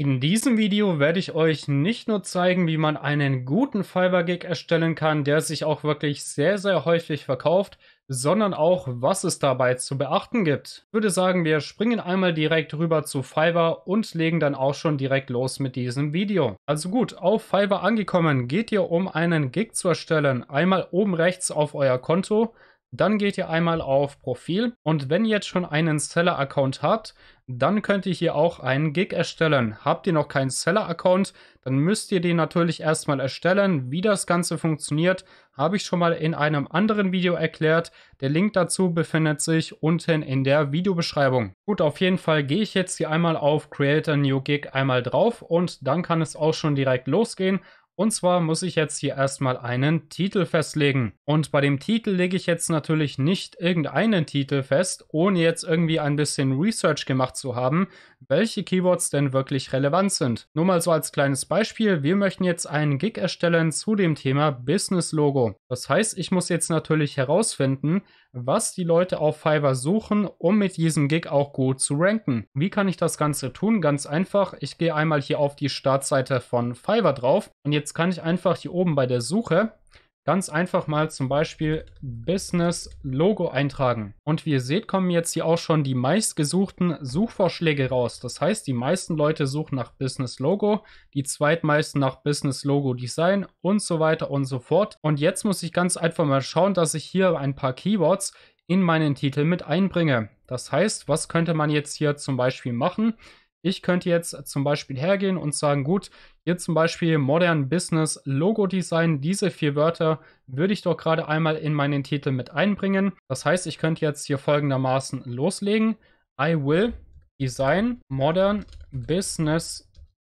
In diesem Video werde ich euch nicht nur zeigen, wie man einen guten fiverr Gig erstellen kann, der sich auch wirklich sehr, sehr häufig verkauft, sondern auch, was es dabei zu beachten gibt. Ich würde sagen, wir springen einmal direkt rüber zu Fiverr und legen dann auch schon direkt los mit diesem Video. Also gut, auf Fiverr angekommen, geht ihr um einen Gig zu erstellen, einmal oben rechts auf euer Konto, dann geht ihr einmal auf Profil und wenn ihr jetzt schon einen Seller-Account habt, dann könnt ihr hier auch einen Gig erstellen. Habt ihr noch keinen Seller-Account, dann müsst ihr den natürlich erstmal erstellen. Wie das Ganze funktioniert, habe ich schon mal in einem anderen Video erklärt. Der Link dazu befindet sich unten in der Videobeschreibung. Gut, auf jeden Fall gehe ich jetzt hier einmal auf Create a New Gig einmal drauf und dann kann es auch schon direkt losgehen. Und zwar muss ich jetzt hier erstmal einen Titel festlegen. Und bei dem Titel lege ich jetzt natürlich nicht irgendeinen Titel fest, ohne jetzt irgendwie ein bisschen Research gemacht zu haben, welche Keywords denn wirklich relevant sind. Nur mal so als kleines Beispiel, wir möchten jetzt einen Gig erstellen zu dem Thema Business Logo. Das heißt, ich muss jetzt natürlich herausfinden, was die Leute auf Fiverr suchen, um mit diesem Gig auch gut zu ranken. Wie kann ich das Ganze tun? Ganz einfach, ich gehe einmal hier auf die Startseite von Fiverr drauf und jetzt kann ich einfach hier oben bei der Suche Ganz einfach mal zum Beispiel Business Logo eintragen. Und wie ihr seht, kommen jetzt hier auch schon die meistgesuchten Suchvorschläge raus. Das heißt, die meisten Leute suchen nach Business Logo, die zweitmeisten nach Business Logo Design und so weiter und so fort. Und jetzt muss ich ganz einfach mal schauen, dass ich hier ein paar Keywords in meinen Titel mit einbringe. Das heißt, was könnte man jetzt hier zum Beispiel machen? Ich könnte jetzt zum Beispiel hergehen und sagen, gut, hier zum Beispiel Modern Business Logo Design, diese vier Wörter würde ich doch gerade einmal in meinen Titel mit einbringen. Das heißt, ich könnte jetzt hier folgendermaßen loslegen. I will Design Modern Business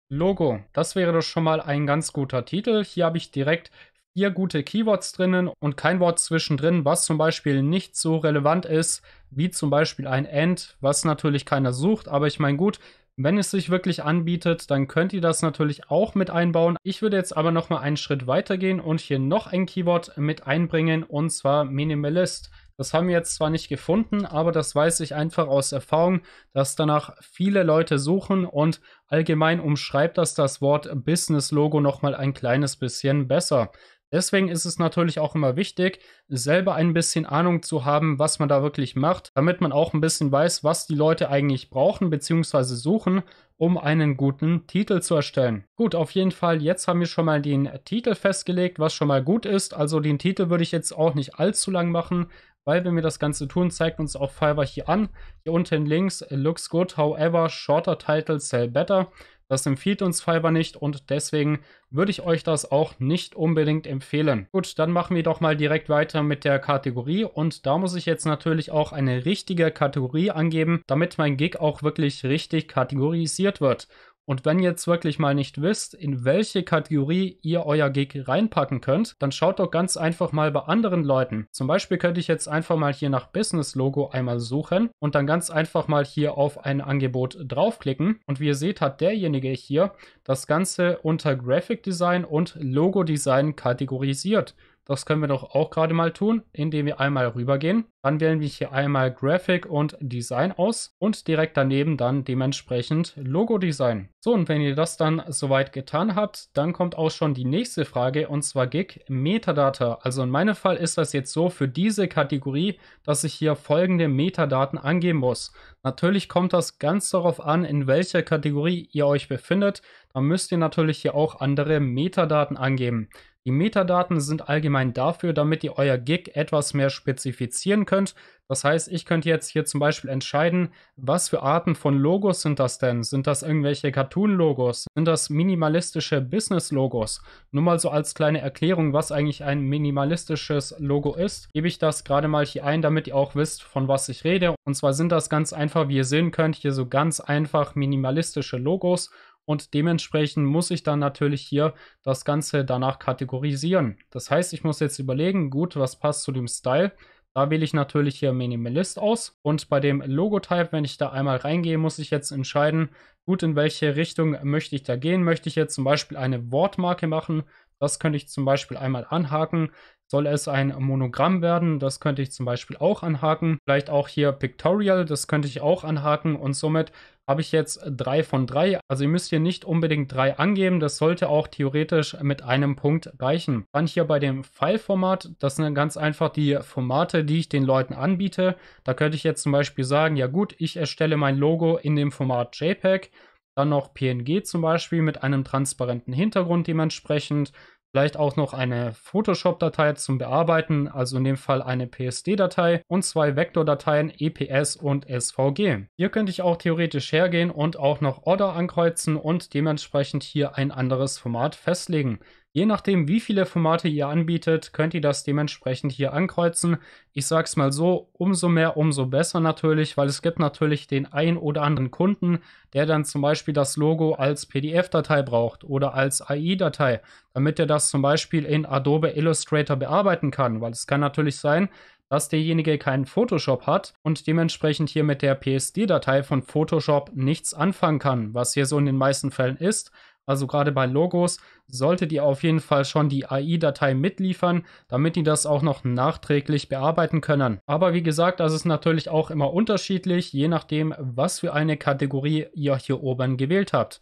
Logo. Das wäre doch schon mal ein ganz guter Titel. Hier habe ich direkt vier gute Keywords drinnen und kein Wort zwischendrin, was zum Beispiel nicht so relevant ist, wie zum Beispiel ein End, was natürlich keiner sucht. Aber ich meine, gut, wenn es sich wirklich anbietet, dann könnt ihr das natürlich auch mit einbauen. Ich würde jetzt aber nochmal einen Schritt weitergehen und hier noch ein Keyword mit einbringen und zwar Minimalist. Das haben wir jetzt zwar nicht gefunden, aber das weiß ich einfach aus Erfahrung, dass danach viele Leute suchen und allgemein umschreibt das das Wort Business Logo nochmal ein kleines bisschen besser. Deswegen ist es natürlich auch immer wichtig, selber ein bisschen Ahnung zu haben, was man da wirklich macht, damit man auch ein bisschen weiß, was die Leute eigentlich brauchen bzw. suchen, um einen guten Titel zu erstellen. Gut, auf jeden Fall, jetzt haben wir schon mal den Titel festgelegt, was schon mal gut ist. Also den Titel würde ich jetzt auch nicht allzu lang machen, weil wenn wir das Ganze tun, zeigt uns auch Fiverr hier an. Hier unten links, looks good, however, shorter title, sell better. Das empfiehlt uns Fiverr nicht und deswegen würde ich euch das auch nicht unbedingt empfehlen. Gut, dann machen wir doch mal direkt weiter mit der Kategorie und da muss ich jetzt natürlich auch eine richtige Kategorie angeben, damit mein Gig auch wirklich richtig kategorisiert wird. Und wenn ihr jetzt wirklich mal nicht wisst, in welche Kategorie ihr euer Gig reinpacken könnt, dann schaut doch ganz einfach mal bei anderen Leuten. Zum Beispiel könnte ich jetzt einfach mal hier nach Business Logo einmal suchen und dann ganz einfach mal hier auf ein Angebot draufklicken. Und wie ihr seht, hat derjenige hier das Ganze unter Graphic Design und Logo Design kategorisiert. Das können wir doch auch gerade mal tun, indem wir einmal rübergehen. Dann wählen wir hier einmal Graphic und Design aus und direkt daneben dann dementsprechend Logo Design. So, und wenn ihr das dann soweit getan habt, dann kommt auch schon die nächste Frage und zwar Gig Metadata. Also in meinem Fall ist das jetzt so für diese Kategorie, dass ich hier folgende Metadaten angeben muss. Natürlich kommt das ganz darauf an, in welcher Kategorie ihr euch befindet. Da müsst ihr natürlich hier auch andere Metadaten angeben. Die Metadaten sind allgemein dafür, damit ihr euer Gig etwas mehr spezifizieren könnt. Das heißt, ich könnte jetzt hier zum Beispiel entscheiden, was für Arten von Logos sind das denn? Sind das irgendwelche Cartoon-Logos? Sind das minimalistische Business-Logos? Nur mal so als kleine Erklärung, was eigentlich ein minimalistisches Logo ist, gebe ich das gerade mal hier ein, damit ihr auch wisst, von was ich rede. Und zwar sind das ganz einfach, wie ihr sehen könnt, hier so ganz einfach minimalistische Logos. Und dementsprechend muss ich dann natürlich hier das Ganze danach kategorisieren. Das heißt, ich muss jetzt überlegen, gut, was passt zu dem Style? Da wähle ich natürlich hier Minimalist aus und bei dem Logotype, wenn ich da einmal reingehe, muss ich jetzt entscheiden, gut, in welche Richtung möchte ich da gehen. Möchte ich jetzt zum Beispiel eine Wortmarke machen? Das könnte ich zum Beispiel einmal anhaken. Soll es ein Monogramm werden? Das könnte ich zum Beispiel auch anhaken. Vielleicht auch hier Pictorial, das könnte ich auch anhaken. Und somit habe ich jetzt drei von drei. Also ihr müsst hier nicht unbedingt drei angeben. Das sollte auch theoretisch mit einem Punkt reichen. Dann hier bei dem File-Format, das sind ganz einfach die Formate, die ich den Leuten anbiete. Da könnte ich jetzt zum Beispiel sagen, ja gut, ich erstelle mein Logo in dem Format JPEG. Dann noch PNG zum Beispiel mit einem transparenten Hintergrund dementsprechend. Vielleicht auch noch eine Photoshop-Datei zum Bearbeiten, also in dem Fall eine PSD-Datei und zwei Vektordateien EPS und SVG. Hier könnte ich auch theoretisch hergehen und auch noch Order ankreuzen und dementsprechend hier ein anderes Format festlegen. Je nachdem, wie viele Formate ihr anbietet, könnt ihr das dementsprechend hier ankreuzen. Ich sage es mal so, umso mehr, umso besser natürlich, weil es gibt natürlich den ein oder anderen Kunden, der dann zum Beispiel das Logo als PDF-Datei braucht oder als AI-Datei, damit er das zum Beispiel in Adobe Illustrator bearbeiten kann, weil es kann natürlich sein, dass derjenige keinen Photoshop hat und dementsprechend hier mit der PSD-Datei von Photoshop nichts anfangen kann, was hier so in den meisten Fällen ist. Also gerade bei Logos solltet ihr auf jeden Fall schon die AI-Datei mitliefern, damit die das auch noch nachträglich bearbeiten können. Aber wie gesagt, das ist natürlich auch immer unterschiedlich, je nachdem, was für eine Kategorie ihr hier oben gewählt habt.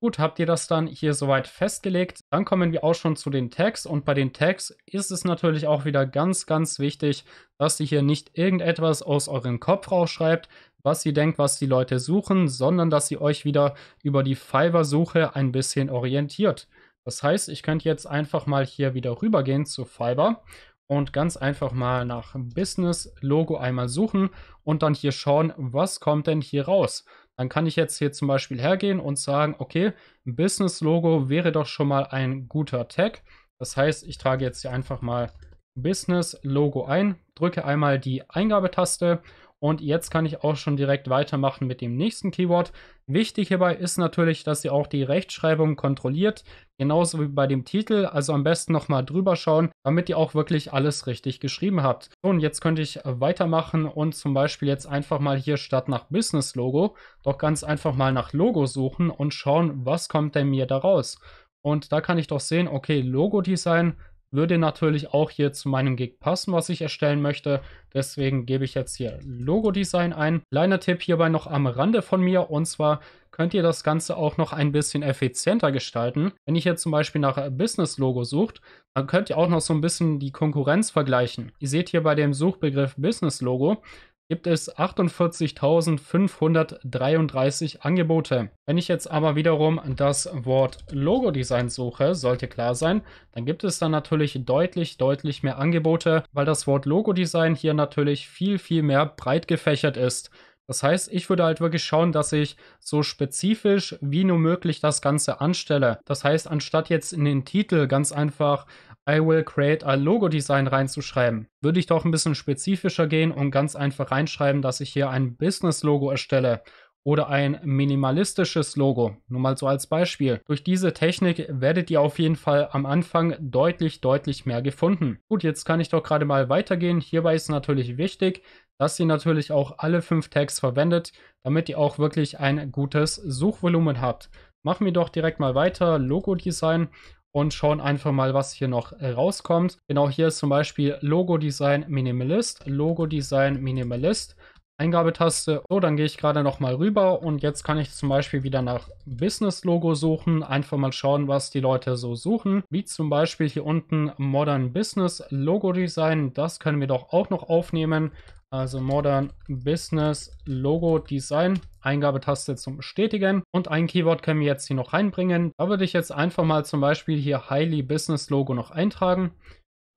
Gut, habt ihr das dann hier soweit festgelegt? Dann kommen wir auch schon zu den Tags und bei den Tags ist es natürlich auch wieder ganz, ganz wichtig, dass ihr hier nicht irgendetwas aus eurem Kopf rausschreibt, was ihr denkt, was die Leute suchen, sondern dass ihr euch wieder über die Fiverr-Suche ein bisschen orientiert. Das heißt, ich könnte jetzt einfach mal hier wieder rübergehen zu Fiverr und ganz einfach mal nach Business Logo einmal suchen und dann hier schauen, was kommt denn hier raus. Dann kann ich jetzt hier zum Beispiel hergehen und sagen, okay, Business Logo wäre doch schon mal ein guter Tag. Das heißt, ich trage jetzt hier einfach mal Business Logo ein, drücke einmal die Eingabetaste und jetzt kann ich auch schon direkt weitermachen mit dem nächsten Keyword. Wichtig hierbei ist natürlich, dass ihr auch die Rechtschreibung kontrolliert, genauso wie bei dem Titel. Also am besten nochmal drüber schauen, damit ihr auch wirklich alles richtig geschrieben habt. So, und jetzt könnte ich äh, weitermachen und zum Beispiel jetzt einfach mal hier statt nach Business Logo doch ganz einfach mal nach Logo suchen und schauen, was kommt denn mir daraus. Und da kann ich doch sehen, okay, Logo Design, würde natürlich auch hier zu meinem Gig passen, was ich erstellen möchte. Deswegen gebe ich jetzt hier Logo-Design ein. Kleiner Tipp hierbei noch am Rande von mir und zwar könnt ihr das Ganze auch noch ein bisschen effizienter gestalten. Wenn ich jetzt zum Beispiel nach Business-Logo sucht, dann könnt ihr auch noch so ein bisschen die Konkurrenz vergleichen. Ihr seht hier bei dem Suchbegriff Business-Logo gibt es 48.533 Angebote. Wenn ich jetzt aber wiederum das Wort Logo-Design suche, sollte klar sein, dann gibt es dann natürlich deutlich, deutlich mehr Angebote, weil das Wort Logo-Design hier natürlich viel, viel mehr breit gefächert ist. Das heißt, ich würde halt wirklich schauen, dass ich so spezifisch wie nur möglich das Ganze anstelle. Das heißt, anstatt jetzt in den Titel ganz einfach I will create a Logo Design reinzuschreiben, würde ich doch ein bisschen spezifischer gehen und ganz einfach reinschreiben, dass ich hier ein Business Logo erstelle oder ein minimalistisches Logo. Nur mal so als Beispiel. Durch diese Technik werdet ihr auf jeden Fall am Anfang deutlich, deutlich mehr gefunden. Gut, jetzt kann ich doch gerade mal weitergehen. Hierbei ist natürlich wichtig, dass ihr natürlich auch alle fünf Tags verwendet, damit ihr auch wirklich ein gutes Suchvolumen habt. Machen wir doch direkt mal weiter. Logo Design und schauen einfach mal, was hier noch äh, rauskommt. Genau hier ist zum Beispiel Logo Design Minimalist, Logo Design Minimalist. Eingabetaste. So, dann gehe ich gerade nochmal rüber und jetzt kann ich zum Beispiel wieder nach Business Logo suchen. Einfach mal schauen, was die Leute so suchen. Wie zum Beispiel hier unten Modern Business Logo Design. Das können wir doch auch noch aufnehmen. Also Modern Business Logo Design. Eingabetaste zum Bestätigen. Und ein Keyword können wir jetzt hier noch reinbringen. Da würde ich jetzt einfach mal zum Beispiel hier Highly Business Logo noch eintragen.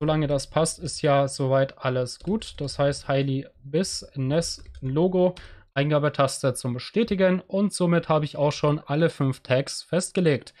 Solange das passt, ist ja soweit alles gut. Das heißt Highly Business Logo. Eingabetaste zum Bestätigen und somit habe ich auch schon alle fünf Tags festgelegt.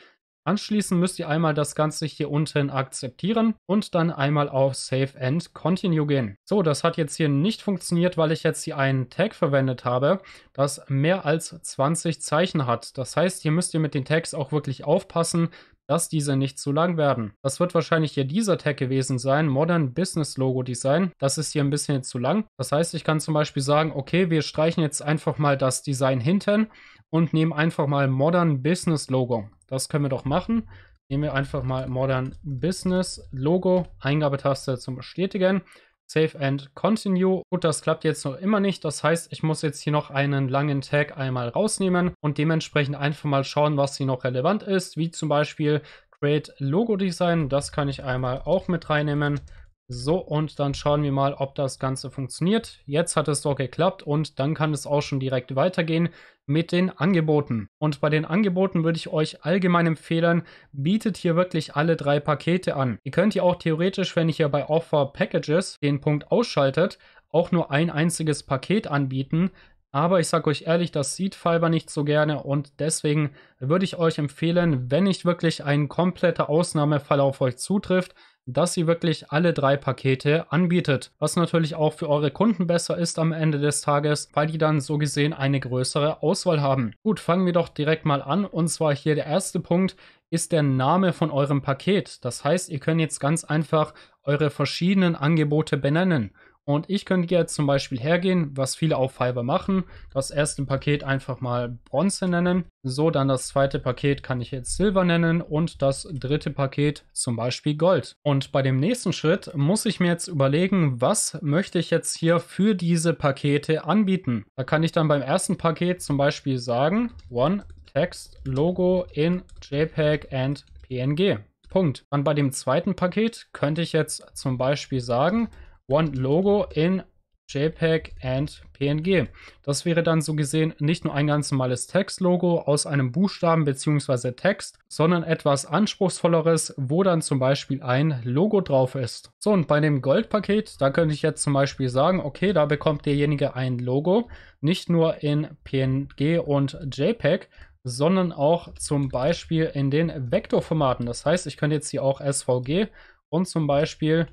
Anschließend müsst ihr einmal das Ganze hier unten akzeptieren und dann einmal auf Save and Continue gehen. So, das hat jetzt hier nicht funktioniert, weil ich jetzt hier einen Tag verwendet habe, das mehr als 20 Zeichen hat. Das heißt, hier müsst ihr mit den Tags auch wirklich aufpassen, dass diese nicht zu lang werden. Das wird wahrscheinlich hier dieser Tag gewesen sein, Modern Business Logo Design. Das ist hier ein bisschen zu lang. Das heißt, ich kann zum Beispiel sagen, okay, wir streichen jetzt einfach mal das Design hinten und nehmen einfach mal Modern Business Logo. Das können wir doch machen. Nehmen wir einfach mal Modern Business Logo, Eingabetaste zum Bestätigen, Save and Continue. Und das klappt jetzt noch immer nicht. Das heißt, ich muss jetzt hier noch einen langen Tag einmal rausnehmen und dementsprechend einfach mal schauen, was hier noch relevant ist, wie zum Beispiel Create Logo Design. Das kann ich einmal auch mit reinnehmen. So, und dann schauen wir mal, ob das Ganze funktioniert. Jetzt hat es doch geklappt und dann kann es auch schon direkt weitergehen mit den Angeboten. Und bei den Angeboten würde ich euch allgemein empfehlen, bietet hier wirklich alle drei Pakete an. Ihr könnt ja auch theoretisch, wenn ihr hier bei Offer Packages den Punkt ausschaltet, auch nur ein einziges Paket anbieten. Aber ich sage euch ehrlich, das sieht Fiverr nicht so gerne und deswegen würde ich euch empfehlen, wenn nicht wirklich ein kompletter Ausnahmefall auf euch zutrifft, dass ihr wirklich alle drei Pakete anbietet, was natürlich auch für eure Kunden besser ist am Ende des Tages, weil die dann so gesehen eine größere Auswahl haben. Gut, fangen wir doch direkt mal an und zwar hier der erste Punkt ist der Name von eurem Paket. Das heißt, ihr könnt jetzt ganz einfach eure verschiedenen Angebote benennen. Und ich könnte jetzt zum Beispiel hergehen, was viele auf Fiverr machen, das erste Paket einfach mal Bronze nennen. So, dann das zweite Paket kann ich jetzt Silber nennen und das dritte Paket zum Beispiel Gold. Und bei dem nächsten Schritt muss ich mir jetzt überlegen, was möchte ich jetzt hier für diese Pakete anbieten. Da kann ich dann beim ersten Paket zum Beispiel sagen, One Text Logo in JPEG and PNG. Punkt. Dann bei dem zweiten Paket könnte ich jetzt zum Beispiel sagen, One Logo in JPEG and PNG. Das wäre dann so gesehen nicht nur ein ganz normales Textlogo aus einem Buchstaben bzw. Text, sondern etwas anspruchsvolleres, wo dann zum Beispiel ein Logo drauf ist. So, und bei dem Goldpaket, da könnte ich jetzt zum Beispiel sagen, okay, da bekommt derjenige ein Logo, nicht nur in PNG und JPEG, sondern auch zum Beispiel in den Vektorformaten. Das heißt, ich könnte jetzt hier auch SVG und zum Beispiel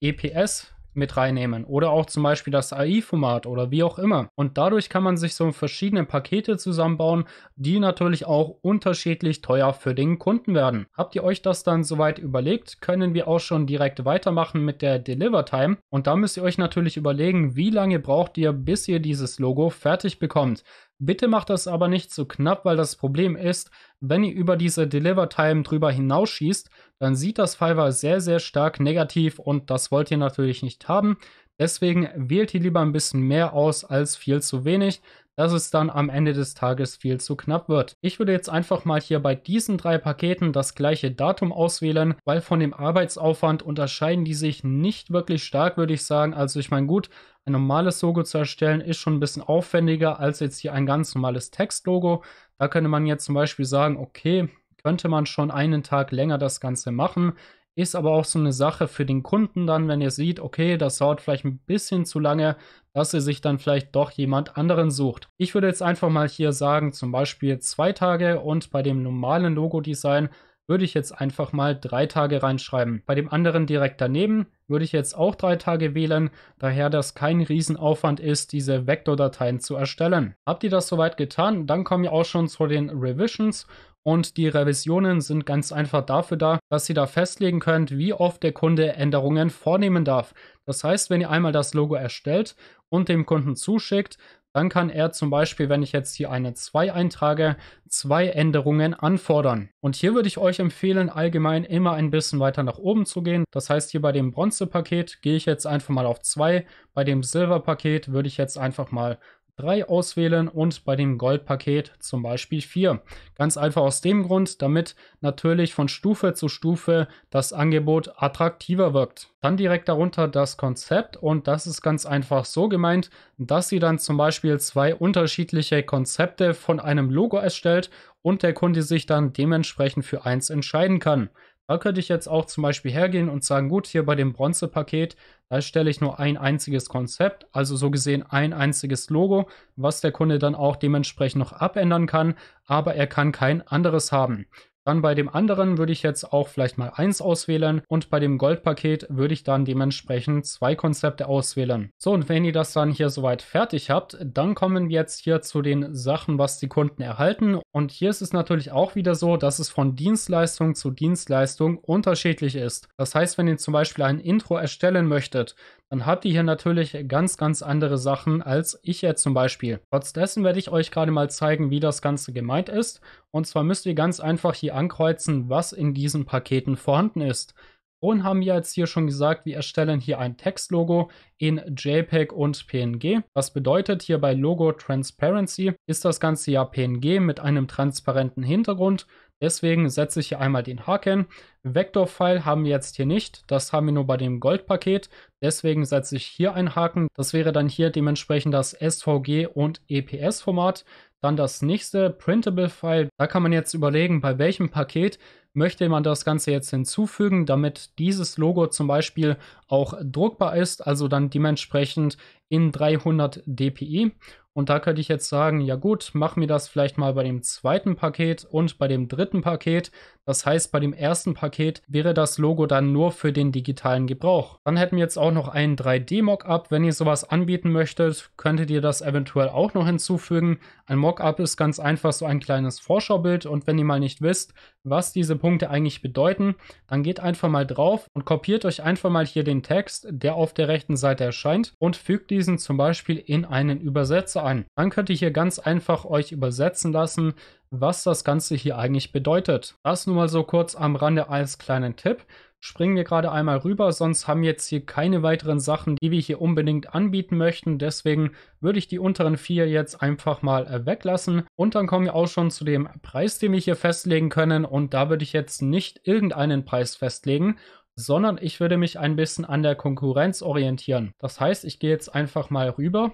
EPS mit reinnehmen oder auch zum Beispiel das AI-Format oder wie auch immer. Und dadurch kann man sich so verschiedene Pakete zusammenbauen, die natürlich auch unterschiedlich teuer für den Kunden werden. Habt ihr euch das dann soweit überlegt, können wir auch schon direkt weitermachen mit der Deliver Time. Und da müsst ihr euch natürlich überlegen, wie lange braucht ihr, bis ihr dieses Logo fertig bekommt. Bitte macht das aber nicht zu so knapp, weil das Problem ist, wenn ihr über diese Deliver Time drüber hinausschießt, dann sieht das Fiverr sehr, sehr stark negativ und das wollt ihr natürlich nicht haben. Deswegen wählt ihr lieber ein bisschen mehr aus als viel zu wenig, dass es dann am Ende des Tages viel zu knapp wird. Ich würde jetzt einfach mal hier bei diesen drei Paketen das gleiche Datum auswählen, weil von dem Arbeitsaufwand unterscheiden die sich nicht wirklich stark, würde ich sagen. Also ich meine, gut, ein normales Logo zu erstellen ist schon ein bisschen aufwendiger als jetzt hier ein ganz normales Textlogo. Da könnte man jetzt zum Beispiel sagen, okay, könnte man schon einen Tag länger das Ganze machen. Ist aber auch so eine Sache für den Kunden dann, wenn ihr seht, okay, das dauert vielleicht ein bisschen zu lange, dass ihr sich dann vielleicht doch jemand anderen sucht. Ich würde jetzt einfach mal hier sagen, zum Beispiel zwei Tage und bei dem normalen Logo-Design würde ich jetzt einfach mal drei Tage reinschreiben. Bei dem anderen direkt daneben würde ich jetzt auch drei Tage wählen, daher das kein Riesenaufwand ist, diese Vektordateien zu erstellen. Habt ihr das soweit getan, dann kommen wir auch schon zu den Revisions und die Revisionen sind ganz einfach dafür da, dass ihr da festlegen könnt, wie oft der Kunde Änderungen vornehmen darf. Das heißt, wenn ihr einmal das Logo erstellt und dem Kunden zuschickt, dann kann er zum Beispiel, wenn ich jetzt hier eine 2 eintrage, zwei Änderungen anfordern. Und hier würde ich euch empfehlen, allgemein immer ein bisschen weiter nach oben zu gehen. Das heißt, hier bei dem Bronzepaket gehe ich jetzt einfach mal auf 2, bei dem Silberpaket würde ich jetzt einfach mal 3 auswählen und bei dem Goldpaket zum Beispiel 4. Ganz einfach aus dem Grund, damit natürlich von Stufe zu Stufe das Angebot attraktiver wirkt. Dann direkt darunter das Konzept und das ist ganz einfach so gemeint, dass sie dann zum Beispiel zwei unterschiedliche Konzepte von einem Logo erstellt und der Kunde sich dann dementsprechend für eins entscheiden kann. Da könnte ich jetzt auch zum Beispiel hergehen und sagen, gut, hier bei dem Bronzepaket, da stelle ich nur ein einziges Konzept, also so gesehen ein einziges Logo, was der Kunde dann auch dementsprechend noch abändern kann, aber er kann kein anderes haben. Dann bei dem anderen würde ich jetzt auch vielleicht mal eins auswählen und bei dem Goldpaket würde ich dann dementsprechend zwei Konzepte auswählen. So, und wenn ihr das dann hier soweit fertig habt, dann kommen wir jetzt hier zu den Sachen, was die Kunden erhalten. Und hier ist es natürlich auch wieder so, dass es von Dienstleistung zu Dienstleistung unterschiedlich ist. Das heißt, wenn ihr zum Beispiel ein Intro erstellen möchtet, dann habt ihr hier natürlich ganz, ganz andere Sachen als ich jetzt zum Beispiel. Trotz werde ich euch gerade mal zeigen, wie das Ganze gemeint ist. Und zwar müsst ihr ganz einfach hier ankreuzen, was in diesen Paketen vorhanden ist. Und haben wir jetzt hier schon gesagt, wir erstellen hier ein Textlogo in JPEG und PNG. Was bedeutet hier bei Logo Transparency ist das Ganze ja PNG mit einem transparenten Hintergrund. Deswegen setze ich hier einmal den Haken. Vektorfile haben wir jetzt hier nicht. Das haben wir nur bei dem Goldpaket. Deswegen setze ich hier einen Haken. Das wäre dann hier dementsprechend das SVG und EPS-Format. Dann das nächste Printable-File. Da kann man jetzt überlegen, bei welchem Paket möchte man das Ganze jetzt hinzufügen, damit dieses Logo zum Beispiel auch druckbar ist, also dann dementsprechend in 300 dpi. Und da könnte ich jetzt sagen, ja gut, mach mir das vielleicht mal bei dem zweiten Paket und bei dem dritten Paket. Das heißt, bei dem ersten Paket wäre das Logo dann nur für den digitalen Gebrauch. Dann hätten wir jetzt auch noch einen 3D-Mockup. Wenn ihr sowas anbieten möchtet, könntet ihr das eventuell auch noch hinzufügen. Ein Mockup ist ganz einfach so ein kleines Vorschaubild und wenn ihr mal nicht wisst, was diese Punkte eigentlich bedeuten, dann geht einfach mal drauf und kopiert euch einfach mal hier den Text, der auf der rechten Seite erscheint und fügt diesen zum Beispiel in einen Übersetzer ein. Dann könnt ihr hier ganz einfach euch übersetzen lassen, was das Ganze hier eigentlich bedeutet. Das nur mal so kurz am Rande als kleinen Tipp springen wir gerade einmal rüber, sonst haben wir jetzt hier keine weiteren Sachen, die wir hier unbedingt anbieten möchten. Deswegen würde ich die unteren vier jetzt einfach mal äh, weglassen. Und dann kommen wir auch schon zu dem Preis, den wir hier festlegen können. Und da würde ich jetzt nicht irgendeinen Preis festlegen, sondern ich würde mich ein bisschen an der Konkurrenz orientieren. Das heißt, ich gehe jetzt einfach mal rüber,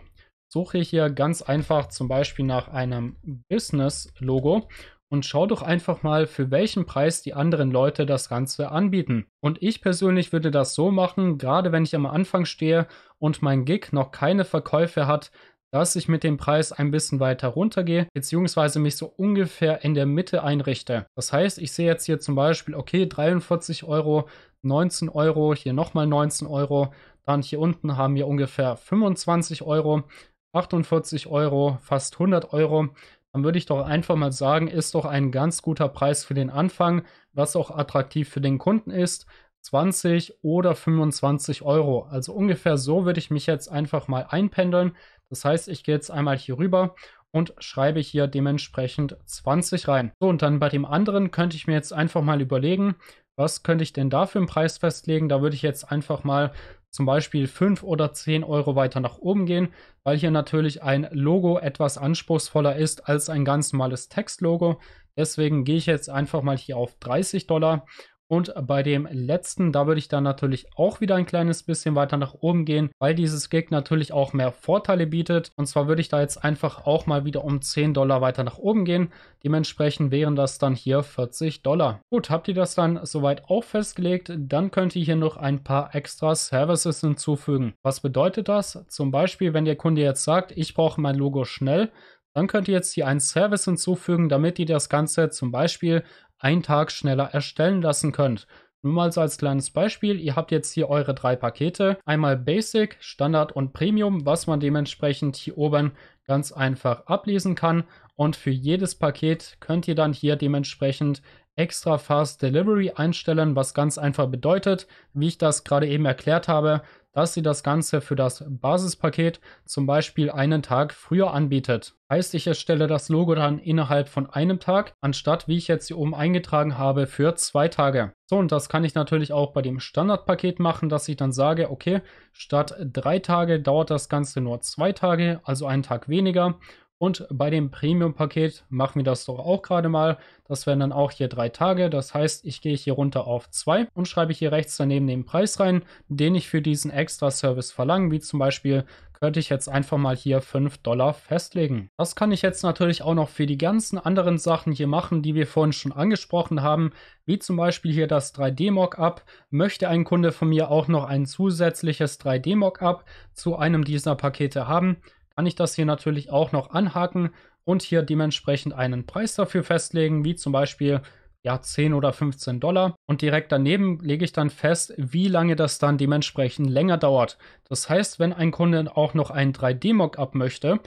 suche hier ganz einfach zum Beispiel nach einem Business-Logo und schau doch einfach mal, für welchen Preis die anderen Leute das Ganze anbieten. Und ich persönlich würde das so machen, gerade wenn ich am Anfang stehe und mein Gig noch keine Verkäufe hat, dass ich mit dem Preis ein bisschen weiter runtergehe, beziehungsweise mich so ungefähr in der Mitte einrichte. Das heißt, ich sehe jetzt hier zum Beispiel, okay, 43 Euro, 19 Euro, hier nochmal 19 Euro, dann hier unten haben wir ungefähr 25 Euro, 48 Euro, fast 100 Euro dann würde ich doch einfach mal sagen, ist doch ein ganz guter Preis für den Anfang, was auch attraktiv für den Kunden ist. 20 oder 25 Euro. Also ungefähr so würde ich mich jetzt einfach mal einpendeln. Das heißt, ich gehe jetzt einmal hier rüber und schreibe hier dementsprechend 20 rein. So, und dann bei dem anderen könnte ich mir jetzt einfach mal überlegen, was könnte ich denn da für einen Preis festlegen? Da würde ich jetzt einfach mal zum Beispiel 5 oder 10 Euro weiter nach oben gehen, weil hier natürlich ein Logo etwas anspruchsvoller ist als ein ganz normales Textlogo. Deswegen gehe ich jetzt einfach mal hier auf 30 Dollar und bei dem letzten, da würde ich dann natürlich auch wieder ein kleines bisschen weiter nach oben gehen, weil dieses Gig natürlich auch mehr Vorteile bietet. Und zwar würde ich da jetzt einfach auch mal wieder um 10 Dollar weiter nach oben gehen. Dementsprechend wären das dann hier 40 Dollar. Gut, habt ihr das dann soweit auch festgelegt? Dann könnt ihr hier noch ein paar extra Services hinzufügen. Was bedeutet das? Zum Beispiel, wenn der Kunde jetzt sagt, ich brauche mein Logo schnell, dann könnt ihr jetzt hier einen Service hinzufügen, damit ihr das Ganze zum Beispiel einen Tag schneller erstellen lassen könnt. Nur mal so als kleines Beispiel, ihr habt jetzt hier eure drei Pakete. Einmal Basic, Standard und Premium, was man dementsprechend hier oben ganz einfach ablesen kann. Und für jedes Paket könnt ihr dann hier dementsprechend extra Fast Delivery einstellen, was ganz einfach bedeutet, wie ich das gerade eben erklärt habe, dass sie das Ganze für das Basispaket zum Beispiel einen Tag früher anbietet. Heißt, ich erstelle das Logo dann innerhalb von einem Tag, anstatt wie ich jetzt hier oben eingetragen habe, für zwei Tage. So, und das kann ich natürlich auch bei dem Standardpaket machen, dass ich dann sage, okay, statt drei Tage dauert das Ganze nur zwei Tage, also einen Tag weniger. Und bei dem Premium-Paket machen wir das doch auch gerade mal. Das wären dann auch hier drei Tage. Das heißt, ich gehe hier runter auf zwei und schreibe hier rechts daneben den Preis rein, den ich für diesen Extra-Service verlange. Wie zum Beispiel könnte ich jetzt einfach mal hier 5 Dollar festlegen. Das kann ich jetzt natürlich auch noch für die ganzen anderen Sachen hier machen, die wir vorhin schon angesprochen haben, wie zum Beispiel hier das 3D-Mockup. Möchte ein Kunde von mir auch noch ein zusätzliches 3D-Mockup zu einem dieser Pakete haben, kann ich das hier natürlich auch noch anhaken und hier dementsprechend einen Preis dafür festlegen, wie zum Beispiel ja 10 oder 15 Dollar. Und direkt daneben lege ich dann fest, wie lange das dann dementsprechend länger dauert. Das heißt, wenn ein Kunde auch noch ein 3D-Mockup möchte,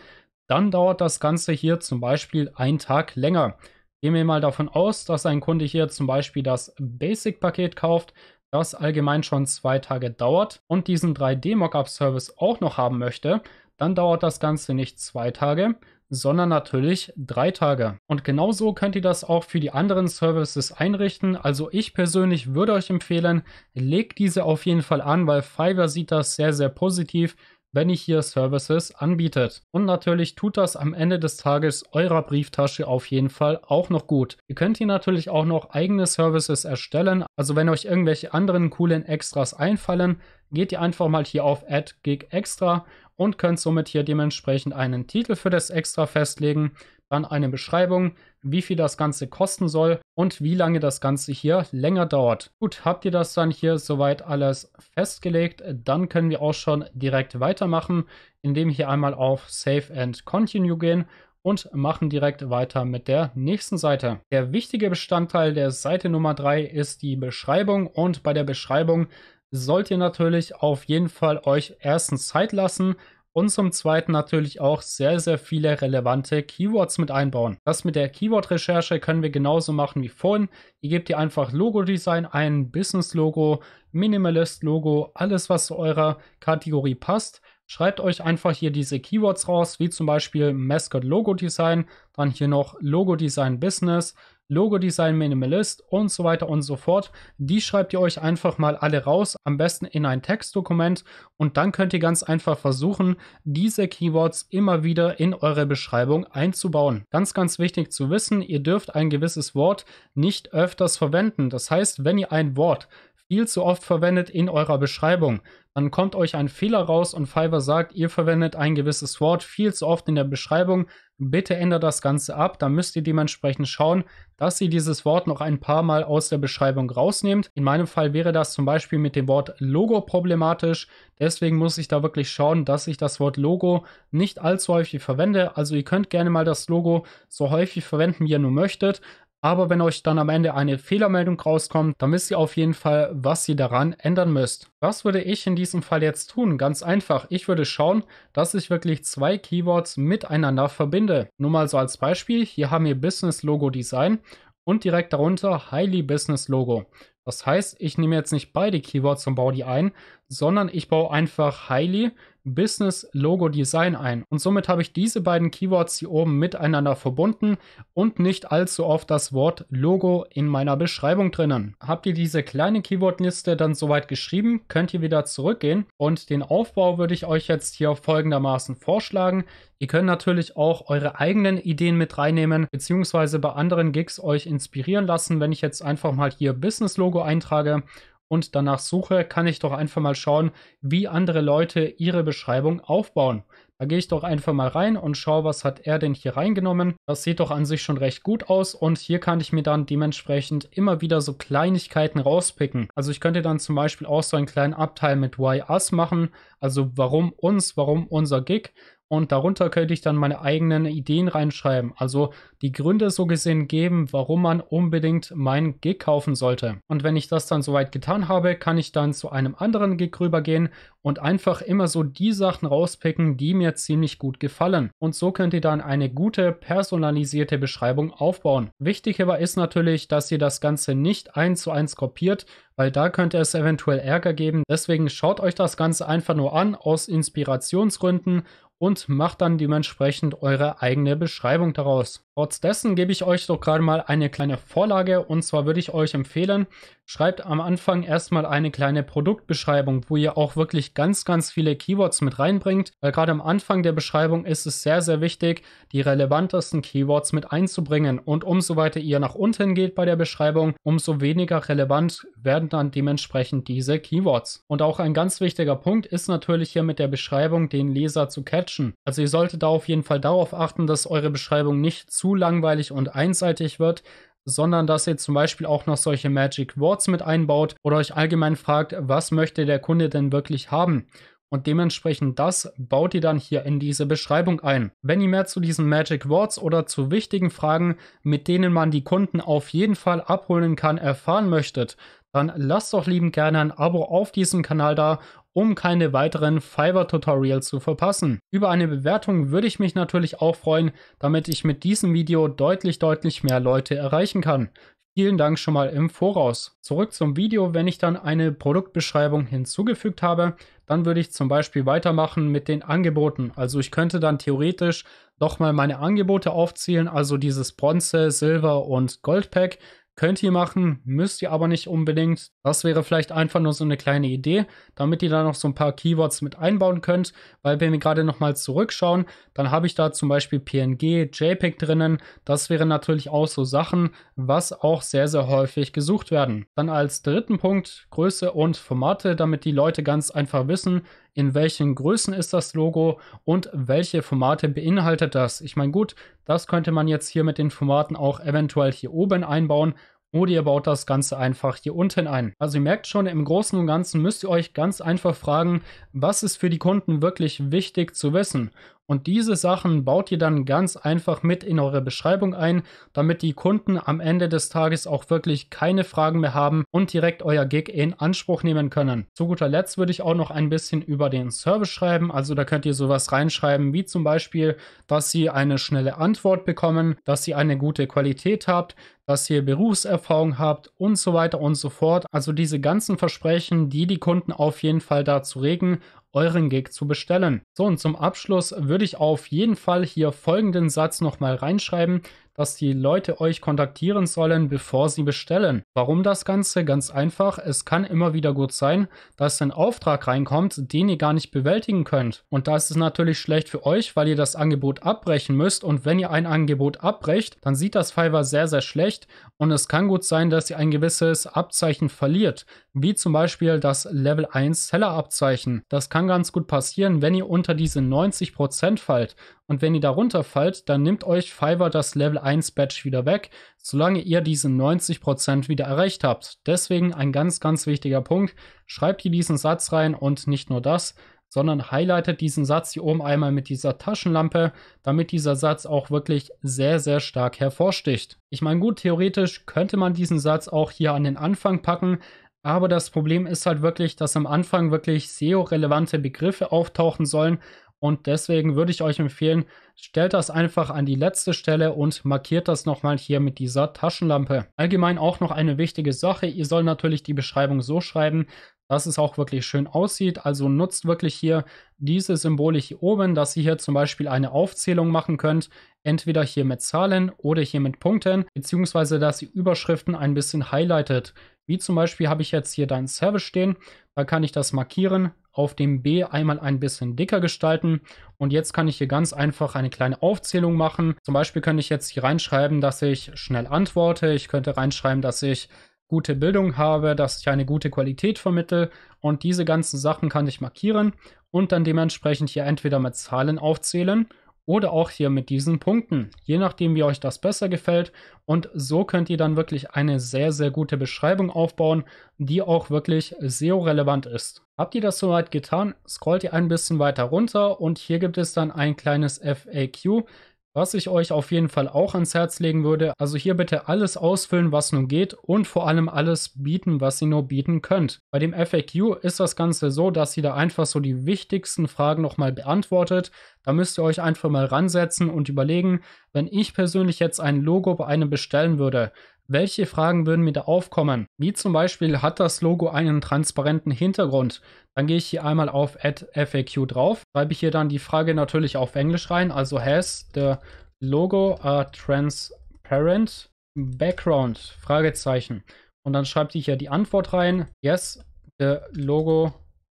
dann dauert das Ganze hier zum Beispiel einen Tag länger. Gehen wir mal davon aus, dass ein Kunde hier zum Beispiel das Basic-Paket kauft, das allgemein schon zwei Tage dauert und diesen 3D-Mockup-Service auch noch haben möchte, dann dauert das Ganze nicht zwei Tage, sondern natürlich drei Tage. Und genauso könnt ihr das auch für die anderen Services einrichten. Also ich persönlich würde euch empfehlen, legt diese auf jeden Fall an, weil Fiverr sieht das sehr, sehr positiv wenn ihr hier Services anbietet. Und natürlich tut das am Ende des Tages eurer Brieftasche auf jeden Fall auch noch gut. Ihr könnt hier natürlich auch noch eigene Services erstellen. Also wenn euch irgendwelche anderen coolen Extras einfallen, geht ihr einfach mal hier auf Add Gig Extra und könnt somit hier dementsprechend einen Titel für das Extra festlegen, dann eine Beschreibung, wie viel das Ganze kosten soll und wie lange das Ganze hier länger dauert. Gut, habt ihr das dann hier soweit alles festgelegt, dann können wir auch schon direkt weitermachen, indem wir hier einmal auf Save and Continue gehen und machen direkt weiter mit der nächsten Seite. Der wichtige Bestandteil der Seite Nummer 3 ist die Beschreibung und bei der Beschreibung sollt ihr natürlich auf jeden Fall euch erstens Zeit lassen und zum Zweiten natürlich auch sehr, sehr viele relevante Keywords mit einbauen. Das mit der Keyword-Recherche können wir genauso machen wie vorhin. Ihr gebt ihr einfach Logo-Design ein, Business-Logo, Minimalist-Logo, alles, was zu eurer Kategorie passt. Schreibt euch einfach hier diese Keywords raus, wie zum Beispiel Mascot Logo Design, dann hier noch Logo Design Business, Logo-Design Minimalist und so weiter und so fort. Die schreibt ihr euch einfach mal alle raus, am besten in ein Textdokument und dann könnt ihr ganz einfach versuchen, diese Keywords immer wieder in eure Beschreibung einzubauen. Ganz, ganz wichtig zu wissen, ihr dürft ein gewisses Wort nicht öfters verwenden. Das heißt, wenn ihr ein Wort viel zu oft verwendet in eurer Beschreibung, dann kommt euch ein Fehler raus und Fiverr sagt, ihr verwendet ein gewisses Wort viel zu oft in der Beschreibung. Bitte ändert das Ganze ab. Dann müsst ihr dementsprechend schauen, dass ihr dieses Wort noch ein paar Mal aus der Beschreibung rausnehmt. In meinem Fall wäre das zum Beispiel mit dem Wort Logo problematisch. Deswegen muss ich da wirklich schauen, dass ich das Wort Logo nicht allzu häufig verwende. Also ihr könnt gerne mal das Logo so häufig verwenden, wie ihr nur möchtet. Aber wenn euch dann am Ende eine Fehlermeldung rauskommt, dann wisst ihr auf jeden Fall, was ihr daran ändern müsst. Was würde ich in diesem Fall jetzt tun? Ganz einfach. Ich würde schauen, dass ich wirklich zwei Keywords miteinander verbinde. Nur mal so als Beispiel. Hier haben wir Business Logo Design und direkt darunter Highly Business Logo. Das heißt, ich nehme jetzt nicht beide Keywords und baue die ein, sondern ich baue einfach Highly Business Logo Design ein. Und somit habe ich diese beiden Keywords hier oben miteinander verbunden und nicht allzu oft das Wort Logo in meiner Beschreibung drinnen. Habt ihr diese kleine Keywordliste dann soweit geschrieben, könnt ihr wieder zurückgehen und den Aufbau würde ich euch jetzt hier folgendermaßen vorschlagen. Ihr könnt natürlich auch eure eigenen Ideen mit reinnehmen, beziehungsweise bei anderen Gigs euch inspirieren lassen. Wenn ich jetzt einfach mal hier Business Logo eintrage und danach suche, kann ich doch einfach mal schauen, wie andere Leute ihre Beschreibung aufbauen. Da gehe ich doch einfach mal rein und schaue, was hat er denn hier reingenommen. Das sieht doch an sich schon recht gut aus und hier kann ich mir dann dementsprechend immer wieder so Kleinigkeiten rauspicken. Also ich könnte dann zum Beispiel auch so einen kleinen Abteil mit Why Us machen, also warum uns, warum unser Gig und darunter könnte ich dann meine eigenen Ideen reinschreiben. Also die Gründe so gesehen geben, warum man unbedingt mein Gig kaufen sollte. Und wenn ich das dann soweit getan habe, kann ich dann zu einem anderen Gig rübergehen und einfach immer so die Sachen rauspicken, die mir ziemlich gut gefallen. Und so könnt ihr dann eine gute personalisierte Beschreibung aufbauen. Wichtig aber ist natürlich, dass ihr das Ganze nicht eins zu eins kopiert, weil da könnte es eventuell Ärger geben. Deswegen schaut euch das Ganze einfach nur an aus Inspirationsgründen und macht dann dementsprechend eure eigene Beschreibung daraus. Trotz dessen gebe ich euch doch gerade mal eine kleine Vorlage und zwar würde ich euch empfehlen, Schreibt am Anfang erstmal eine kleine Produktbeschreibung, wo ihr auch wirklich ganz, ganz viele Keywords mit reinbringt, weil gerade am Anfang der Beschreibung ist es sehr, sehr wichtig, die relevantesten Keywords mit einzubringen. Und umso weiter ihr nach unten geht bei der Beschreibung, umso weniger relevant werden dann dementsprechend diese Keywords. Und auch ein ganz wichtiger Punkt ist natürlich hier mit der Beschreibung den Leser zu catchen. Also ihr solltet da auf jeden Fall darauf achten, dass eure Beschreibung nicht zu langweilig und einseitig wird, sondern dass ihr zum Beispiel auch noch solche Magic Words mit einbaut oder euch allgemein fragt, was möchte der Kunde denn wirklich haben? Und dementsprechend das baut ihr dann hier in diese Beschreibung ein. Wenn ihr mehr zu diesen Magic Words oder zu wichtigen Fragen, mit denen man die Kunden auf jeden Fall abholen kann, erfahren möchtet, dann lasst doch lieben gerne ein Abo auf diesem Kanal da um keine weiteren Fiverr-Tutorials zu verpassen. Über eine Bewertung würde ich mich natürlich auch freuen, damit ich mit diesem Video deutlich, deutlich mehr Leute erreichen kann. Vielen Dank schon mal im Voraus. Zurück zum Video, wenn ich dann eine Produktbeschreibung hinzugefügt habe, dann würde ich zum Beispiel weitermachen mit den Angeboten. Also ich könnte dann theoretisch nochmal meine Angebote aufzählen, also dieses Bronze, Silber und Goldpack. Könnt ihr machen, müsst ihr aber nicht unbedingt. Das wäre vielleicht einfach nur so eine kleine Idee, damit ihr da noch so ein paar Keywords mit einbauen könnt. Weil wenn wir gerade nochmal zurückschauen, dann habe ich da zum Beispiel PNG, JPEG drinnen. Das wären natürlich auch so Sachen, was auch sehr, sehr häufig gesucht werden. Dann als dritten Punkt Größe und Formate, damit die Leute ganz einfach wissen, in welchen Größen ist das Logo und welche Formate beinhaltet das. Ich meine, gut, das könnte man jetzt hier mit den Formaten auch eventuell hier oben einbauen oder ihr baut das Ganze einfach hier unten ein. Also ihr merkt schon, im Großen und Ganzen müsst ihr euch ganz einfach fragen, was ist für die Kunden wirklich wichtig zu wissen. Und diese Sachen baut ihr dann ganz einfach mit in eure Beschreibung ein, damit die Kunden am Ende des Tages auch wirklich keine Fragen mehr haben und direkt euer Gig in Anspruch nehmen können. Zu guter Letzt würde ich auch noch ein bisschen über den Service schreiben. Also da könnt ihr sowas reinschreiben, wie zum Beispiel, dass sie eine schnelle Antwort bekommen, dass sie eine gute Qualität habt, dass ihr Berufserfahrung habt und so weiter und so fort. Also diese ganzen Versprechen, die die Kunden auf jeden Fall dazu regen, euren Gig zu bestellen. So, und zum Abschluss würde ich auf jeden Fall hier folgenden Satz nochmal reinschreiben, dass die Leute euch kontaktieren sollen, bevor sie bestellen. Warum das Ganze? Ganz einfach, es kann immer wieder gut sein, dass ein Auftrag reinkommt, den ihr gar nicht bewältigen könnt. Und das ist natürlich schlecht für euch, weil ihr das Angebot abbrechen müsst. Und wenn ihr ein Angebot abbrecht, dann sieht das Fiverr sehr, sehr schlecht. Und es kann gut sein, dass ihr ein gewisses Abzeichen verliert, wie zum Beispiel das Level 1 Seller Abzeichen. Das kann ganz gut passieren, wenn ihr unter diese 90% fallt und wenn ihr da runterfallt, dann nimmt euch Fiverr das Level 1 Badge wieder weg, solange ihr diese 90% wieder erreicht habt. Deswegen ein ganz, ganz wichtiger Punkt. Schreibt hier diesen Satz rein und nicht nur das, sondern highlightet diesen Satz hier oben einmal mit dieser Taschenlampe, damit dieser Satz auch wirklich sehr, sehr stark hervorsticht. Ich meine, gut, theoretisch könnte man diesen Satz auch hier an den Anfang packen, aber das Problem ist halt wirklich, dass am Anfang wirklich SEO-relevante Begriffe auftauchen sollen und deswegen würde ich euch empfehlen, stellt das einfach an die letzte Stelle und markiert das nochmal hier mit dieser Taschenlampe. Allgemein auch noch eine wichtige Sache, ihr sollt natürlich die Beschreibung so schreiben, dass es auch wirklich schön aussieht. Also nutzt wirklich hier diese Symbole hier oben, dass ihr hier zum Beispiel eine Aufzählung machen könnt, entweder hier mit Zahlen oder hier mit Punkten, beziehungsweise dass ihr Überschriften ein bisschen highlightet. Wie zum Beispiel habe ich jetzt hier deinen Service stehen, da kann ich das markieren, auf dem B einmal ein bisschen dicker gestalten. Und jetzt kann ich hier ganz einfach eine kleine Aufzählung machen. Zum Beispiel könnte ich jetzt hier reinschreiben, dass ich schnell antworte. Ich könnte reinschreiben, dass ich gute Bildung habe, dass ich eine gute Qualität vermittle und diese ganzen Sachen kann ich markieren und dann dementsprechend hier entweder mit Zahlen aufzählen oder auch hier mit diesen Punkten, je nachdem, wie euch das besser gefällt. Und so könnt ihr dann wirklich eine sehr, sehr gute Beschreibung aufbauen, die auch wirklich SEO-relevant ist. Habt ihr das soweit getan, scrollt ihr ein bisschen weiter runter und hier gibt es dann ein kleines FAQ. Was ich euch auf jeden Fall auch ans Herz legen würde, also hier bitte alles ausfüllen, was nun geht und vor allem alles bieten, was ihr nur bieten könnt. Bei dem FAQ ist das Ganze so, dass ihr da einfach so die wichtigsten Fragen nochmal beantwortet. Da müsst ihr euch einfach mal ransetzen und überlegen, wenn ich persönlich jetzt ein Logo bei einem bestellen würde, welche Fragen würden mir da aufkommen? Wie zum Beispiel, hat das Logo einen transparenten Hintergrund? Dann gehe ich hier einmal auf Add FAQ drauf, schreibe ich hier dann die Frage natürlich auf Englisch rein, also has the logo a transparent background? Fragezeichen. Und dann schreibt ich hier die Antwort rein, yes, the logo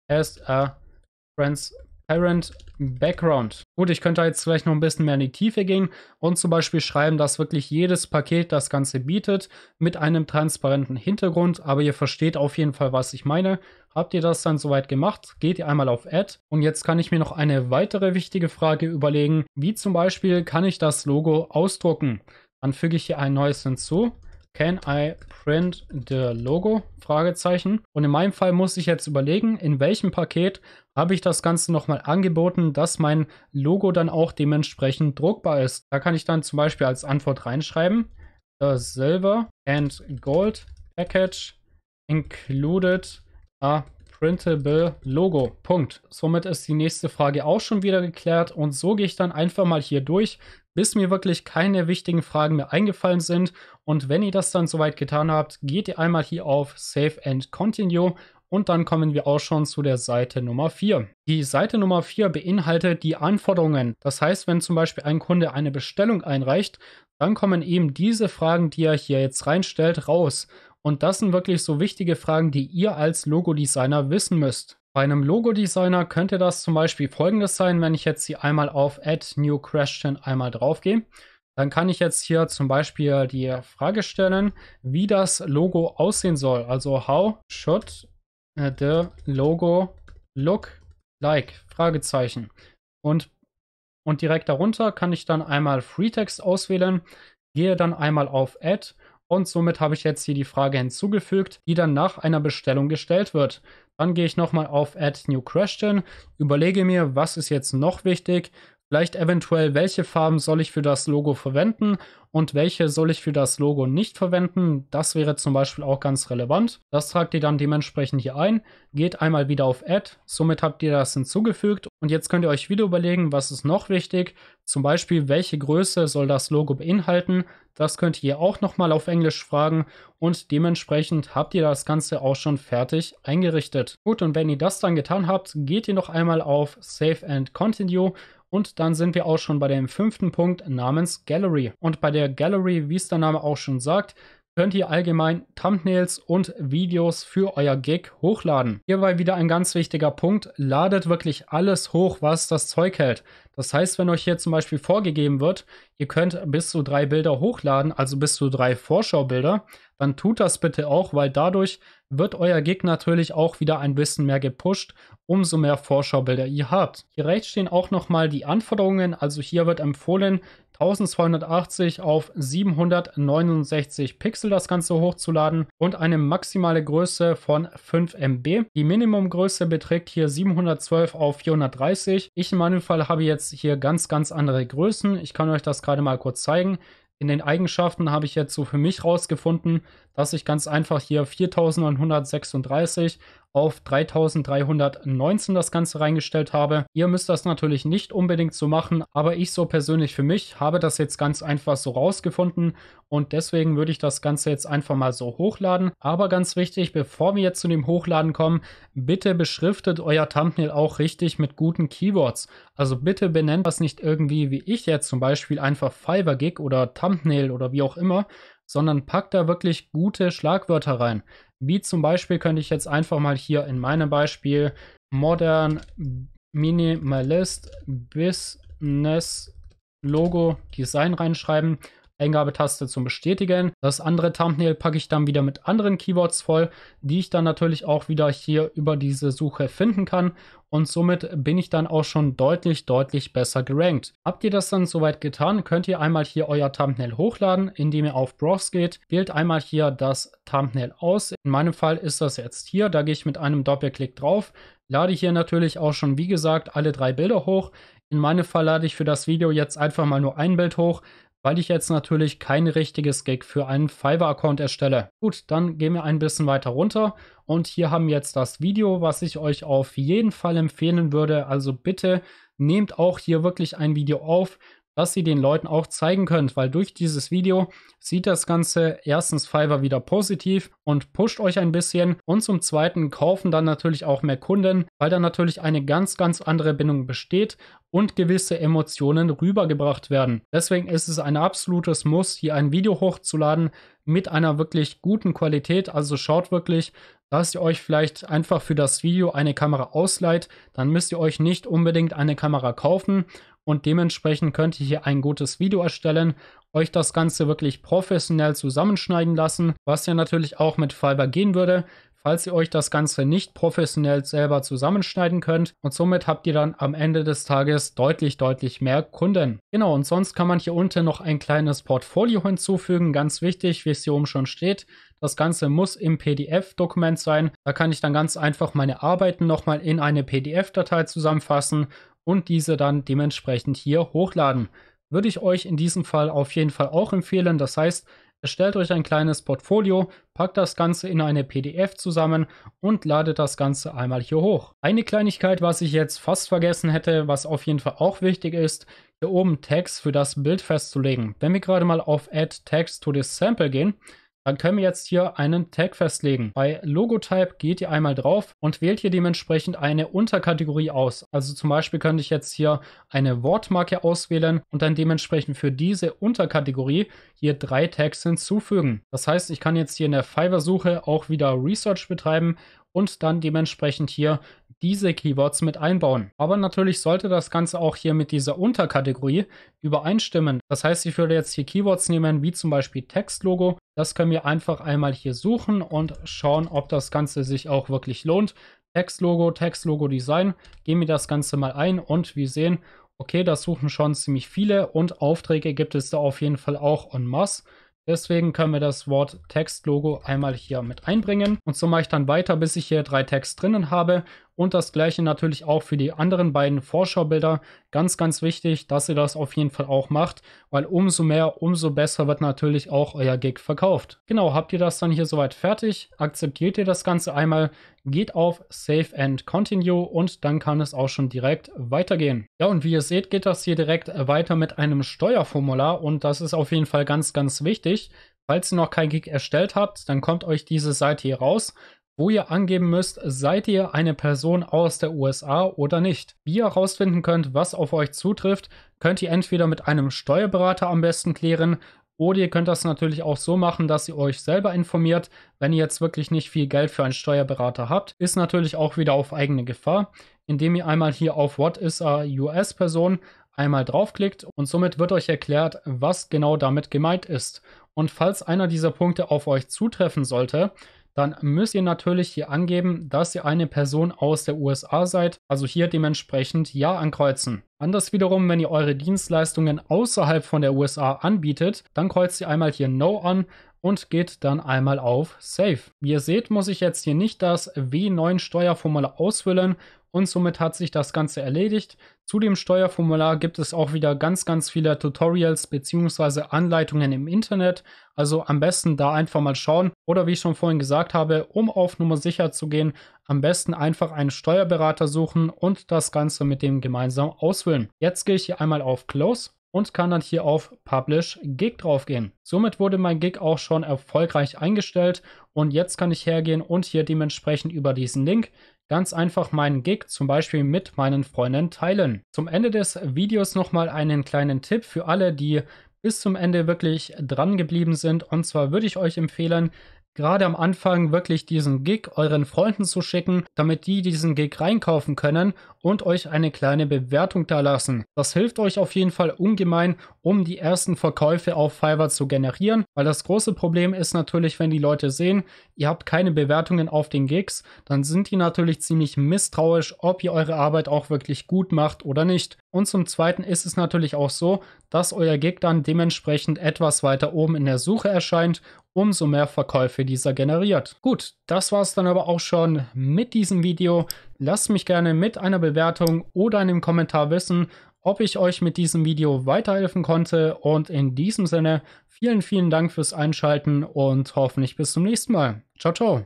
has a transparent Parent Background. Gut, ich könnte jetzt vielleicht noch ein bisschen mehr in die Tiefe gehen und zum Beispiel schreiben, dass wirklich jedes Paket das Ganze bietet mit einem transparenten Hintergrund, aber ihr versteht auf jeden Fall, was ich meine. Habt ihr das dann soweit gemacht? Geht ihr einmal auf Add und jetzt kann ich mir noch eine weitere wichtige Frage überlegen, wie zum Beispiel kann ich das Logo ausdrucken? Dann füge ich hier ein neues hinzu Can I print the logo? Fragezeichen. Und in meinem Fall muss ich jetzt überlegen, in welchem Paket habe ich das Ganze nochmal angeboten, dass mein Logo dann auch dementsprechend druckbar ist. Da kann ich dann zum Beispiel als Antwort reinschreiben, the Silver and Gold Package included a Printable Logo. Punkt. Somit ist die nächste Frage auch schon wieder geklärt und so gehe ich dann einfach mal hier durch, bis mir wirklich keine wichtigen Fragen mehr eingefallen sind. Und wenn ihr das dann soweit getan habt, geht ihr einmal hier auf Save and Continue und dann kommen wir auch schon zu der Seite Nummer 4. Die Seite Nummer 4 beinhaltet die Anforderungen. Das heißt, wenn zum Beispiel ein Kunde eine Bestellung einreicht, dann kommen eben diese Fragen, die er hier jetzt reinstellt, raus. Und das sind wirklich so wichtige Fragen, die ihr als Logo-Designer wissen müsst. Bei einem Logo-Designer könnte das zum Beispiel folgendes sein, wenn ich jetzt hier einmal auf Add New Question einmal draufgehe. Dann kann ich jetzt hier zum Beispiel die Frage stellen, wie das Logo aussehen soll. Also how should äh, the logo look like? Fragezeichen. Und, und direkt darunter kann ich dann einmal Free Text auswählen, gehe dann einmal auf Add und somit habe ich jetzt hier die Frage hinzugefügt, die dann nach einer Bestellung gestellt wird. Dann gehe ich nochmal auf Add New Question, überlege mir, was ist jetzt noch wichtig vielleicht eventuell, welche Farben soll ich für das Logo verwenden und welche soll ich für das Logo nicht verwenden. Das wäre zum Beispiel auch ganz relevant. Das tragt ihr dann dementsprechend hier ein, geht einmal wieder auf Add, somit habt ihr das hinzugefügt und jetzt könnt ihr euch wieder überlegen, was ist noch wichtig, zum Beispiel welche Größe soll das Logo beinhalten. Das könnt ihr auch nochmal auf Englisch fragen und dementsprechend habt ihr das Ganze auch schon fertig eingerichtet. Gut, und wenn ihr das dann getan habt, geht ihr noch einmal auf Save and Continue und dann sind wir auch schon bei dem fünften Punkt namens Gallery. Und bei der Gallery, wie es der Name auch schon sagt, könnt ihr allgemein Thumbnails und Videos für euer Gig hochladen. Hierbei wieder ein ganz wichtiger Punkt, ladet wirklich alles hoch, was das Zeug hält. Das heißt, wenn euch hier zum Beispiel vorgegeben wird, ihr könnt bis zu drei Bilder hochladen, also bis zu drei Vorschaubilder, dann tut das bitte auch, weil dadurch wird euer Gig natürlich auch wieder ein bisschen mehr gepusht, umso mehr Vorschaubilder ihr habt. Hier rechts stehen auch nochmal die Anforderungen, also hier wird empfohlen, 1280 auf 769 Pixel das Ganze hochzuladen und eine maximale Größe von 5 MB. Die Minimumgröße beträgt hier 712 auf 430. Ich in meinem Fall habe jetzt hier ganz, ganz andere Größen. Ich kann euch das gerade mal kurz zeigen. In den Eigenschaften habe ich jetzt so für mich rausgefunden, dass ich ganz einfach hier 4936 auf 3319 das Ganze reingestellt habe. Ihr müsst das natürlich nicht unbedingt so machen, aber ich so persönlich für mich habe das jetzt ganz einfach so rausgefunden und deswegen würde ich das Ganze jetzt einfach mal so hochladen. Aber ganz wichtig, bevor wir jetzt zu dem Hochladen kommen, bitte beschriftet euer Thumbnail auch richtig mit guten Keywords. Also bitte benennt das nicht irgendwie wie ich jetzt zum Beispiel einfach Fiverr Gig oder Thumbnail oder wie auch immer, sondern pack da wirklich gute Schlagwörter rein. Wie zum Beispiel könnte ich jetzt einfach mal hier in meinem Beispiel Modern Minimalist Business Logo Design reinschreiben Eingabetaste zum Bestätigen. Das andere Thumbnail packe ich dann wieder mit anderen Keywords voll, die ich dann natürlich auch wieder hier über diese Suche finden kann. Und somit bin ich dann auch schon deutlich, deutlich besser gerankt. Habt ihr das dann soweit getan, könnt ihr einmal hier euer Thumbnail hochladen, indem ihr auf Browse geht, wählt einmal hier das Thumbnail aus. In meinem Fall ist das jetzt hier, da gehe ich mit einem Doppelklick drauf, lade hier natürlich auch schon, wie gesagt, alle drei Bilder hoch. In meinem Fall lade ich für das Video jetzt einfach mal nur ein Bild hoch weil ich jetzt natürlich kein richtiges Gig für einen Fiverr-Account erstelle. Gut, dann gehen wir ein bisschen weiter runter und hier haben wir jetzt das Video, was ich euch auf jeden Fall empfehlen würde. Also bitte nehmt auch hier wirklich ein Video auf, dass ihr den Leuten auch zeigen könnt, weil durch dieses Video sieht das Ganze erstens Fiverr wieder positiv und pusht euch ein bisschen und zum zweiten kaufen dann natürlich auch mehr Kunden, weil dann natürlich eine ganz, ganz andere Bindung besteht und gewisse Emotionen rübergebracht werden. Deswegen ist es ein absolutes Muss, hier ein Video hochzuladen mit einer wirklich guten Qualität. Also schaut wirklich, dass ihr euch vielleicht einfach für das Video eine Kamera ausleiht. Dann müsst ihr euch nicht unbedingt eine Kamera kaufen und dementsprechend könnt ihr hier ein gutes Video erstellen, euch das Ganze wirklich professionell zusammenschneiden lassen, was ja natürlich auch mit Fiverr gehen würde falls ihr euch das Ganze nicht professionell selber zusammenschneiden könnt und somit habt ihr dann am Ende des Tages deutlich, deutlich mehr Kunden. Genau, und sonst kann man hier unten noch ein kleines Portfolio hinzufügen, ganz wichtig, wie es hier oben schon steht. Das Ganze muss im PDF-Dokument sein. Da kann ich dann ganz einfach meine Arbeiten nochmal in eine PDF-Datei zusammenfassen und diese dann dementsprechend hier hochladen würde ich euch in diesem Fall auf jeden Fall auch empfehlen. Das heißt, Erstellt euch ein kleines Portfolio, packt das Ganze in eine PDF zusammen und ladet das Ganze einmal hier hoch. Eine Kleinigkeit, was ich jetzt fast vergessen hätte, was auf jeden Fall auch wichtig ist, hier oben Tags für das Bild festzulegen. Wenn wir gerade mal auf Add Tags to this Sample gehen, dann können wir jetzt hier einen Tag festlegen. Bei Logotype geht ihr einmal drauf und wählt hier dementsprechend eine Unterkategorie aus. Also zum Beispiel könnte ich jetzt hier eine Wortmarke auswählen und dann dementsprechend für diese Unterkategorie hier drei Tags hinzufügen. Das heißt, ich kann jetzt hier in der Fiverr-Suche auch wieder Research betreiben und dann dementsprechend hier diese Keywords mit einbauen. Aber natürlich sollte das Ganze auch hier mit dieser Unterkategorie übereinstimmen. Das heißt, ich würde jetzt hier Keywords nehmen, wie zum Beispiel Textlogo. Das können wir einfach einmal hier suchen und schauen, ob das Ganze sich auch wirklich lohnt. Textlogo, Textlogo Design, gehen wir das Ganze mal ein und wir sehen, okay, das suchen schon ziemlich viele und Aufträge gibt es da auf jeden Fall auch en masse. Deswegen können wir das Wort Textlogo einmal hier mit einbringen. Und so mache ich dann weiter, bis ich hier drei Text drinnen habe. Und das gleiche natürlich auch für die anderen beiden Vorschaubilder. Ganz, ganz wichtig, dass ihr das auf jeden Fall auch macht, weil umso mehr, umso besser wird natürlich auch euer Gig verkauft. Genau, habt ihr das dann hier soweit fertig? Akzeptiert ihr das Ganze einmal? Geht auf Save and Continue und dann kann es auch schon direkt weitergehen. Ja, und wie ihr seht, geht das hier direkt weiter mit einem Steuerformular und das ist auf jeden Fall ganz, ganz wichtig. Falls ihr noch kein Gig erstellt habt, dann kommt euch diese Seite hier raus wo ihr angeben müsst, seid ihr eine Person aus der USA oder nicht. Wie ihr herausfinden könnt, was auf euch zutrifft, könnt ihr entweder mit einem Steuerberater am besten klären, oder ihr könnt das natürlich auch so machen, dass ihr euch selber informiert, wenn ihr jetzt wirklich nicht viel Geld für einen Steuerberater habt. Ist natürlich auch wieder auf eigene Gefahr, indem ihr einmal hier auf What is a US Person einmal draufklickt und somit wird euch erklärt, was genau damit gemeint ist. Und falls einer dieser Punkte auf euch zutreffen sollte, dann müsst ihr natürlich hier angeben, dass ihr eine Person aus der USA seid, also hier dementsprechend Ja ankreuzen. Anders wiederum, wenn ihr eure Dienstleistungen außerhalb von der USA anbietet, dann kreuzt ihr einmal hier No an und geht dann einmal auf Save. Wie ihr seht, muss ich jetzt hier nicht das W9 Steuerformular ausfüllen, und somit hat sich das Ganze erledigt. Zu dem Steuerformular gibt es auch wieder ganz, ganz viele Tutorials bzw. Anleitungen im Internet. Also am besten da einfach mal schauen. Oder wie ich schon vorhin gesagt habe, um auf Nummer sicher zu gehen, am besten einfach einen Steuerberater suchen und das Ganze mit dem gemeinsam ausfüllen. Jetzt gehe ich hier einmal auf Close und kann dann hier auf Publish Gig draufgehen. Somit wurde mein Gig auch schon erfolgreich eingestellt und jetzt kann ich hergehen und hier dementsprechend über diesen Link ganz einfach meinen Gig zum Beispiel mit meinen Freunden teilen. Zum Ende des Videos nochmal einen kleinen Tipp für alle, die bis zum Ende wirklich dran geblieben sind. Und zwar würde ich euch empfehlen, gerade am Anfang wirklich diesen Gig euren Freunden zu schicken, damit die diesen Gig reinkaufen können und euch eine kleine Bewertung da lassen. Das hilft euch auf jeden Fall ungemein, um die ersten Verkäufe auf Fiverr zu generieren, weil das große Problem ist natürlich, wenn die Leute sehen, ihr habt keine Bewertungen auf den Gigs, dann sind die natürlich ziemlich misstrauisch, ob ihr eure Arbeit auch wirklich gut macht oder nicht. Und zum Zweiten ist es natürlich auch so, dass euer Gig dann dementsprechend etwas weiter oben in der Suche erscheint umso mehr Verkäufe dieser generiert. Gut, das war es dann aber auch schon mit diesem Video. Lasst mich gerne mit einer Bewertung oder einem Kommentar wissen, ob ich euch mit diesem Video weiterhelfen konnte. Und in diesem Sinne, vielen, vielen Dank fürs Einschalten und hoffentlich bis zum nächsten Mal. Ciao, ciao.